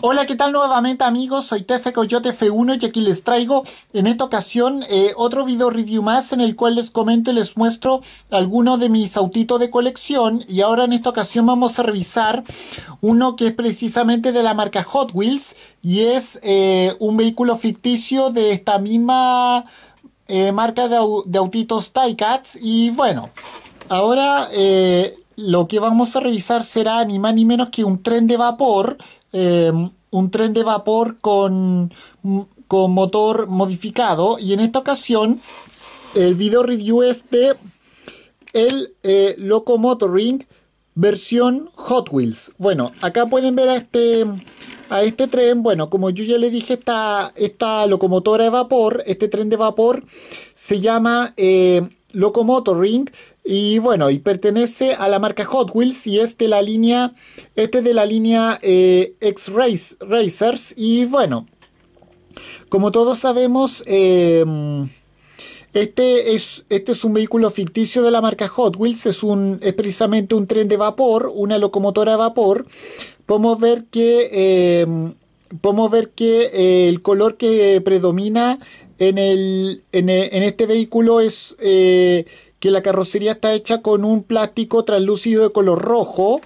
Hola, ¿qué tal nuevamente amigos? Soy Tefe Coyote F1 y aquí les traigo en esta ocasión eh, otro video review más en el cual les comento y les muestro algunos de mis autitos de colección y ahora en esta ocasión vamos a revisar uno que es precisamente de la marca Hot Wheels y es eh, un vehículo ficticio de esta misma eh, marca de, autitos Tycats y bueno, ahora lo que vamos a revisar será ni más ni menos que un tren de vapor Em, un tren de vapor con, con motor modificado. Y en esta ocasión, el video review es de el eh, Locomotoring versión Hot Wheels. Bueno, acá pueden ver a este, a este tren. Bueno, como yo ya le dije, esta, esta locomotora de vapor, este tren de vapor, se llama eh, Ring y bueno, y pertenece a la marca Hot Wheels y es de la línea, este de la línea eh, X -Race, Racers y bueno, como todos sabemos, em, este es, este es un vehículo ficticio de la marca Hot Wheels, es, un, precisamente un tren de vapor, una locomotora de vapor. Podemos ver que, em, podemos ver que eh, el color que predomina en, el, e, en, este vehículo es eh, que la carrocería está hecha con un plástico translúcido de color rojo.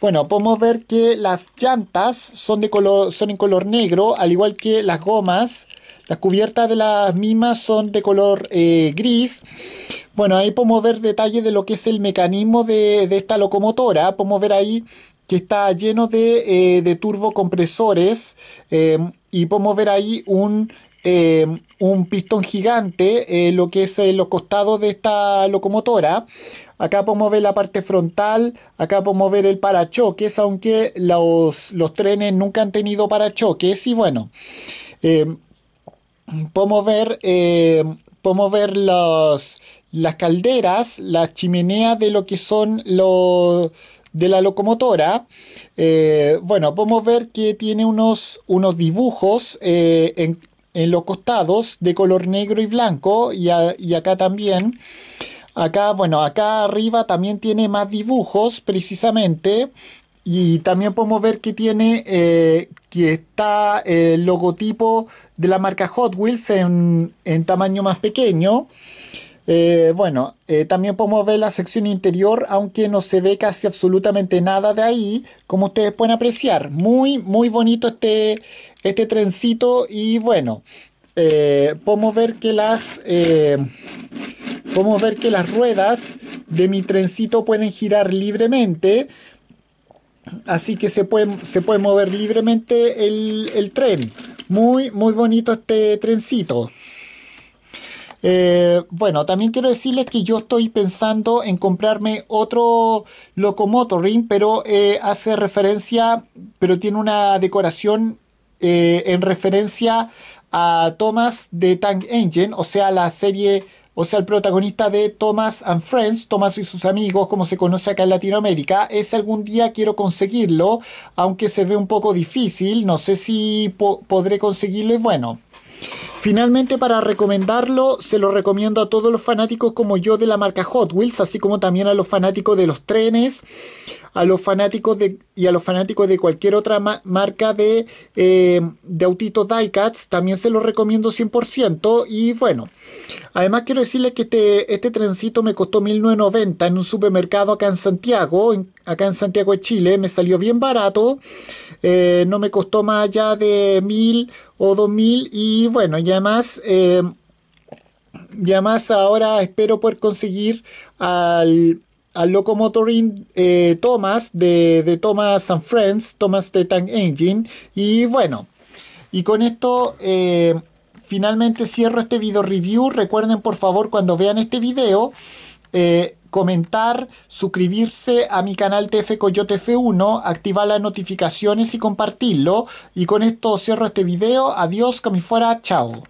Bueno, podemos ver que las llantas son, de color, son en color negro, al igual que las gomas. Las cubiertas de las mismas son de color eh, gris. Bueno, ahí podemos ver detalles de lo que es el mecanismo de, esta locomotora. Podemos ver ahí que está lleno de, eh, de turbocompresores y podemos ver ahí un eh, un pistón gigante, eh, lo que es eh, los costados de esta locomotora. Acá podemos ver la parte frontal, acá podemos ver el parachoques, aunque los, los trenes nunca han tenido parachoques. Y bueno, podemos ver, podemos ver las calderas, las chimeneas de lo que son los de la locomotora. bueno, podemos ver que tiene unos, unos dibujos en, en los costados de color negro y blanco y, acá también. Acá, bueno, acá arriba también tiene más dibujos precisamente y también podemos ver que tiene eh, que está el logotipo de la marca Hot Wheels en, en tamaño más pequeño eh, bueno, eh, también podemos ver la sección interior, aunque no se ve casi absolutamente nada de ahí, como ustedes pueden apreciar. Muy, muy bonito este, este trencito y bueno, eh, podemos ver que las... Podemos ver que las ruedas de mi trencito pueden girar libremente, así que se puede, se puede mover libremente el, el tren. Muy, muy bonito este trencito. Eh, bueno, también quiero decirles que yo estoy pensando en comprarme otro Locomotoring, pero eh, hace referencia, pero tiene una decoración eh, en referencia a Thomas de Tank Engine, o sea, la serie, o sea, el protagonista de Thomas and Friends, Thomas y sus amigos, como se conoce acá en Latinoamérica. Ese algún día quiero conseguirlo, aunque se ve un poco difícil, no sé si podré conseguirlo y bueno. Finalmente, para recomendarlo, se lo recomiendo a todos los fanáticos como yo de la marca Hot Wheels, así como también a los fanáticos de los trenes, a los fanáticos de, y a los fanáticos de cualquier otra marca de, eh, de autitos diecats, también se los recomiendo 100%. Y bueno, además quiero decirles que este, este trencito me costó 1990 en un supermercado acá en Santiago, en acá en Santiago de Chile, me salió bien barato, eh, no me costó más allá de mil o dos mil y bueno, Ya más. Eh, ya más ahora espero poder conseguir al, al Locomotoring eh, Thomas de, de, Thomas and Friends, Thomas de Tank Engine. Y bueno, y con esto finalmente cierro este video review. Recuerden por favor cuando vean este video. Eh, comentar, suscribirse a mi canal TF Coyote F1, activar las notificaciones y compartirlo. Y con esto cierro este video. Adiós, como fuera, chao.